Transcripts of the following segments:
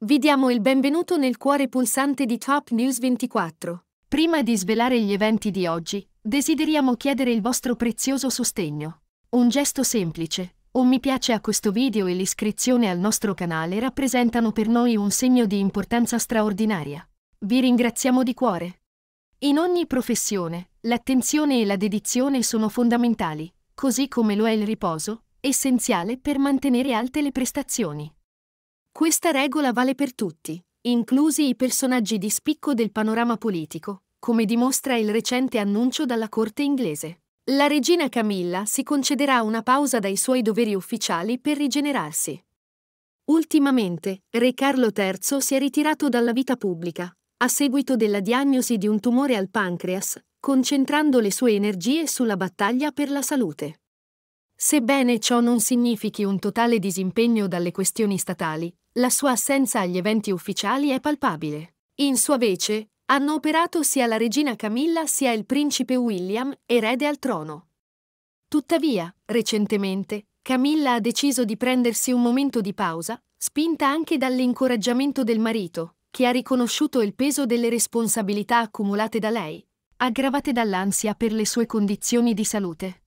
Vi diamo il benvenuto nel cuore pulsante di Top News 24. Prima di svelare gli eventi di oggi, desideriamo chiedere il vostro prezioso sostegno. Un gesto semplice, un mi piace a questo video e l'iscrizione al nostro canale rappresentano per noi un segno di importanza straordinaria. Vi ringraziamo di cuore. In ogni professione, l'attenzione e la dedizione sono fondamentali, così come lo è il riposo, essenziale per mantenere alte le prestazioni. Questa regola vale per tutti, inclusi i personaggi di spicco del panorama politico, come dimostra il recente annuncio dalla corte inglese. La regina Camilla si concederà una pausa dai suoi doveri ufficiali per rigenerarsi. Ultimamente, Re Carlo III si è ritirato dalla vita pubblica, a seguito della diagnosi di un tumore al pancreas, concentrando le sue energie sulla battaglia per la salute. Sebbene ciò non significhi un totale disimpegno dalle questioni statali, la sua assenza agli eventi ufficiali è palpabile. In sua vece, hanno operato sia la regina Camilla sia il principe William, erede al trono. Tuttavia, recentemente, Camilla ha deciso di prendersi un momento di pausa, spinta anche dall'incoraggiamento del marito, che ha riconosciuto il peso delle responsabilità accumulate da lei, aggravate dall'ansia per le sue condizioni di salute.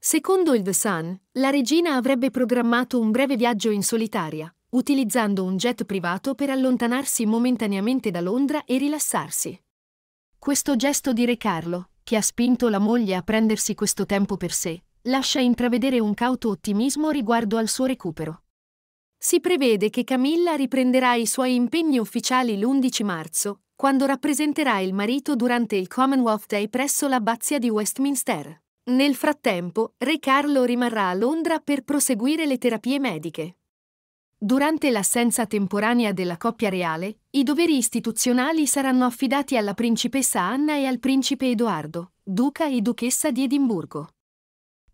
Secondo il The Sun, la regina avrebbe programmato un breve viaggio in solitaria, utilizzando un jet privato per allontanarsi momentaneamente da Londra e rilassarsi. Questo gesto di Re Carlo, che ha spinto la moglie a prendersi questo tempo per sé, lascia intravedere un cauto ottimismo riguardo al suo recupero. Si prevede che Camilla riprenderà i suoi impegni ufficiali l'11 marzo, quando rappresenterà il marito durante il Commonwealth Day presso l'abbazia di Westminster. Nel frattempo, Re Carlo rimarrà a Londra per proseguire le terapie mediche. Durante l'assenza temporanea della coppia reale, i doveri istituzionali saranno affidati alla principessa Anna e al principe Edoardo, duca e duchessa di Edimburgo.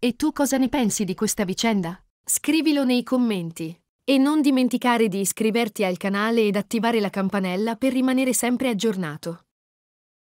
E tu cosa ne pensi di questa vicenda? Scrivilo nei commenti. E non dimenticare di iscriverti al canale ed attivare la campanella per rimanere sempre aggiornato.